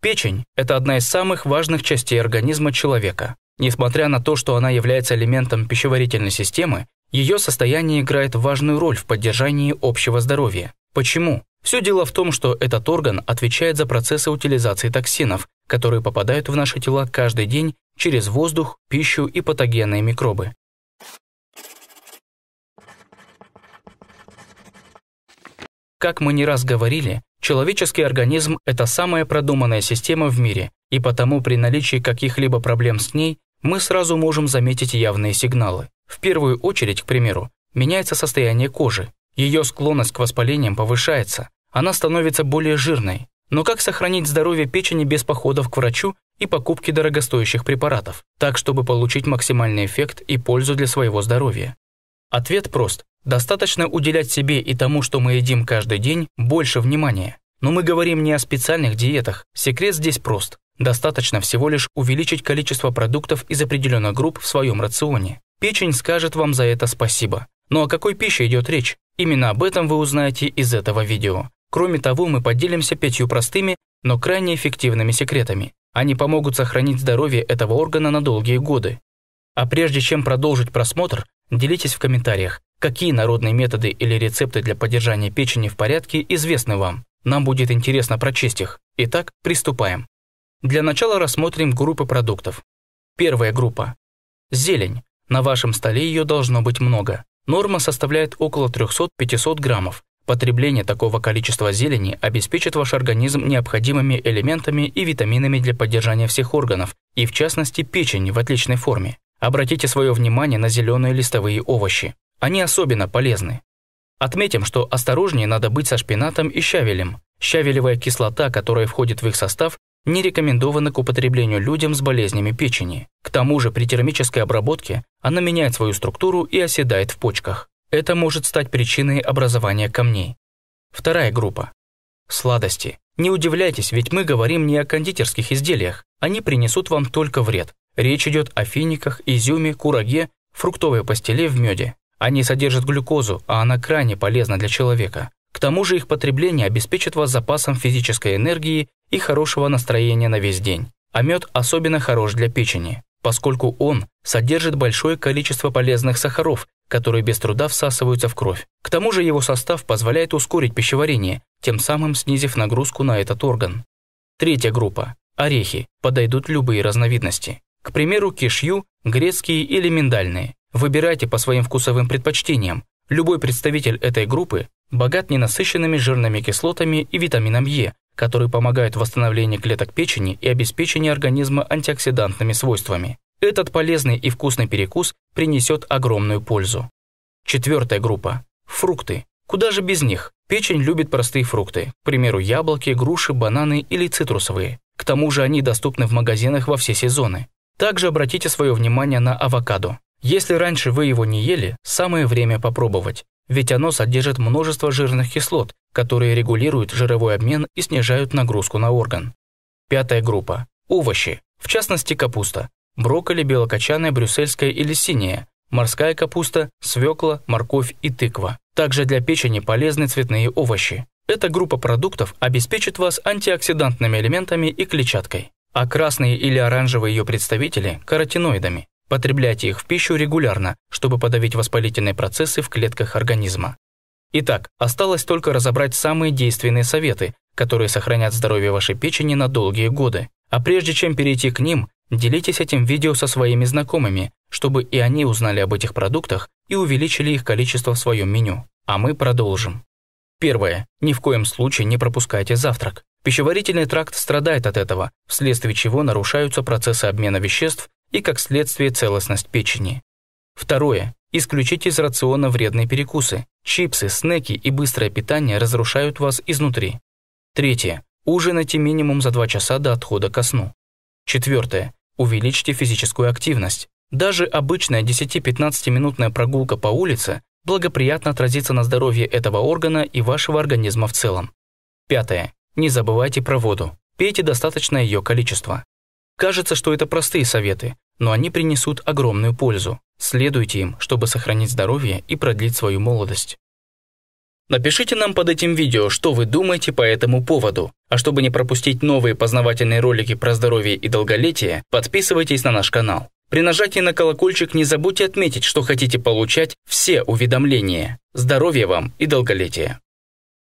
Печень – это одна из самых важных частей организма человека. Несмотря на то, что она является элементом пищеварительной системы, ее состояние играет важную роль в поддержании общего здоровья. Почему? Все дело в том, что этот орган отвечает за процессы утилизации токсинов, которые попадают в наши тела каждый день через воздух, пищу и патогенные микробы. Как мы не раз говорили, Человеческий организм – это самая продуманная система в мире, и потому при наличии каких-либо проблем с ней мы сразу можем заметить явные сигналы. В первую очередь, к примеру, меняется состояние кожи. Ее склонность к воспалениям повышается, она становится более жирной. Но как сохранить здоровье печени без походов к врачу и покупки дорогостоящих препаратов, так чтобы получить максимальный эффект и пользу для своего здоровья? Ответ прост. Достаточно уделять себе и тому, что мы едим каждый день, больше внимания. Но мы говорим не о специальных диетах. Секрет здесь прост. Достаточно всего лишь увеличить количество продуктов из определенных групп в своем рационе. Печень скажет вам за это спасибо. Но о какой пище идет речь? Именно об этом вы узнаете из этого видео. Кроме того, мы поделимся пятью простыми, но крайне эффективными секретами. Они помогут сохранить здоровье этого органа на долгие годы. А прежде чем продолжить просмотр, Делитесь в комментариях, какие народные методы или рецепты для поддержания печени в порядке известны вам. Нам будет интересно прочесть их. Итак, приступаем. Для начала рассмотрим группы продуктов. Первая группа. Зелень. На вашем столе ее должно быть много. Норма составляет около 300-500 граммов. Потребление такого количества зелени обеспечит ваш организм необходимыми элементами и витаминами для поддержания всех органов, и в частности печени в отличной форме. Обратите свое внимание на зеленые листовые овощи. Они особенно полезны. Отметим, что осторожнее надо быть со шпинатом и щавелем. Щавелевая кислота, которая входит в их состав, не рекомендована к употреблению людям с болезнями печени. К тому же при термической обработке она меняет свою структуру и оседает в почках. Это может стать причиной образования камней. Вторая группа. Сладости. Не удивляйтесь, ведь мы говорим не о кондитерских изделиях. Они принесут вам только вред. Речь идет о финиках, изюме, кураге, фруктовой пастиле в меде. Они содержат глюкозу, а она крайне полезна для человека. К тому же их потребление обеспечит вас запасом физической энергии и хорошего настроения на весь день. А мед особенно хорош для печени, поскольку он содержит большое количество полезных сахаров, которые без труда всасываются в кровь. К тому же его состав позволяет ускорить пищеварение, тем самым снизив нагрузку на этот орган. Третья группа. Орехи. Подойдут любые разновидности. К примеру, кишью, грецкие или миндальные. Выбирайте по своим вкусовым предпочтениям. Любой представитель этой группы богат ненасыщенными жирными кислотами и витамином Е, которые помогают в восстановлении клеток печени и обеспечении организма антиоксидантными свойствами. Этот полезный и вкусный перекус принесет огромную пользу. Четвертая группа – фрукты. Куда же без них? Печень любит простые фрукты, к примеру, яблоки, груши, бананы или цитрусовые. К тому же они доступны в магазинах во все сезоны. Также обратите свое внимание на авокадо. Если раньше вы его не ели, самое время попробовать, ведь оно содержит множество жирных кислот, которые регулируют жировой обмен и снижают нагрузку на орган. Пятая группа – овощи, в частности капуста, брокколи белокочанная, брюссельская или синяя, морская капуста, свекла, морковь и тыква. Также для печени полезны цветные овощи. Эта группа продуктов обеспечит вас антиоксидантными элементами и клетчаткой а красные или оранжевые ее представители – каротиноидами. Потребляйте их в пищу регулярно, чтобы подавить воспалительные процессы в клетках организма. Итак, осталось только разобрать самые действенные советы, которые сохранят здоровье вашей печени на долгие годы. А прежде чем перейти к ним, делитесь этим видео со своими знакомыми, чтобы и они узнали об этих продуктах и увеличили их количество в своем меню. А мы продолжим. Первое. Ни в коем случае не пропускайте завтрак. Пищеварительный тракт страдает от этого, вследствие чего нарушаются процессы обмена веществ и, как следствие, целостность печени. Второе. исключите из рациона вредные перекусы. Чипсы, снеки и быстрое питание разрушают вас изнутри. Третье. Ужинайте минимум за 2 часа до отхода ко сну. Четвертое. Увеличьте физическую активность. Даже обычная 10-15-минутная прогулка по улице благоприятно отразится на здоровье этого органа и вашего организма в целом. Пятое. Не забывайте про воду. Пейте достаточное ее количество. Кажется, что это простые советы, но они принесут огромную пользу. Следуйте им, чтобы сохранить здоровье и продлить свою молодость. Напишите нам под этим видео, что вы думаете по этому поводу. А чтобы не пропустить новые познавательные ролики про здоровье и долголетие, подписывайтесь на наш канал. При нажатии на колокольчик не забудьте отметить, что хотите получать все уведомления. Здоровья вам и долголетия!